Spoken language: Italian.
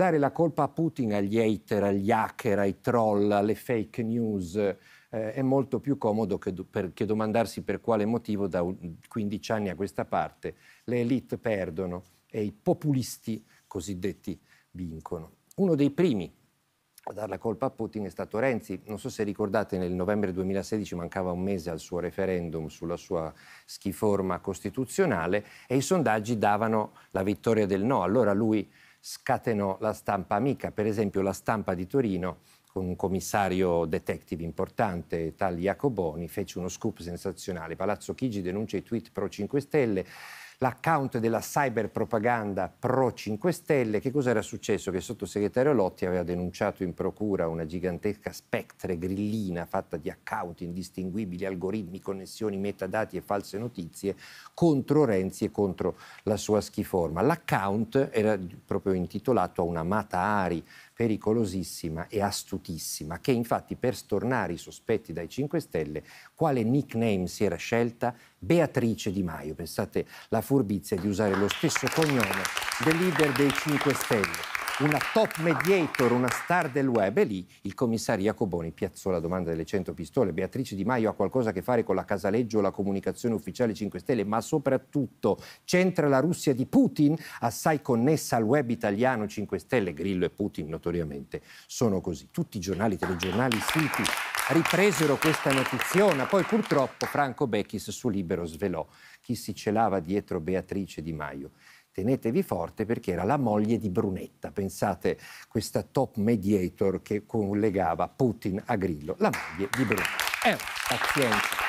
dare la colpa a Putin, agli hater, agli hacker, ai troll, alle fake news, eh, è molto più comodo che, per, che, domandarsi per quale motivo da 15 anni a questa parte le elite perdono e i populisti cosiddetti vincono. Uno dei primi a dar la colpa a Putin è stato Renzi. Non so se ricordate, nel novembre 2016 mancava un mese al suo referendum sulla sua schiforma costituzionale e i sondaggi davano la vittoria del no. Allora lui scatenò la stampa amica, per esempio la stampa di Torino con un commissario detective importante, tal Jacoboni, fece uno scoop sensazionale. Palazzo Chigi denuncia i tweet pro 5 Stelle, l'account della cyber propaganda pro 5 Stelle, che cosa era successo? Che il sottosegretario Lotti aveva denunciato in procura una gigantesca spectre grillina fatta di account indistinguibili, algoritmi, connessioni, metadati e false notizie contro Renzi e contro la sua schiforma. L'account era proprio intitolato a una Mata Ari pericolosissima e astutissima, che infatti per stornare i sospetti dai 5 Stelle, quale nickname si era scelta? Beatrice Di Maio. Pensate la furbizia di usare lo stesso cognome del leader dei 5 Stelle una top mediator, una star del web. E lì il commissario Jacoboni piazzò la domanda delle 100 pistole. Beatrice Di Maio ha qualcosa a che fare con la casaleggio o la comunicazione ufficiale 5 Stelle, ma soprattutto c'entra la Russia di Putin, assai connessa al web italiano 5 Stelle. Grillo e Putin notoriamente sono così. Tutti i giornali, telegiornali, siti ripresero questa notizia. Poi purtroppo Franco Becchis su Libero svelò chi si celava dietro Beatrice Di Maio. Tenetevi forte perché era la moglie di Brunetta, pensate, questa top mediator che collegava Putin a Grillo, la moglie di Brunetta. Eh, pazienza.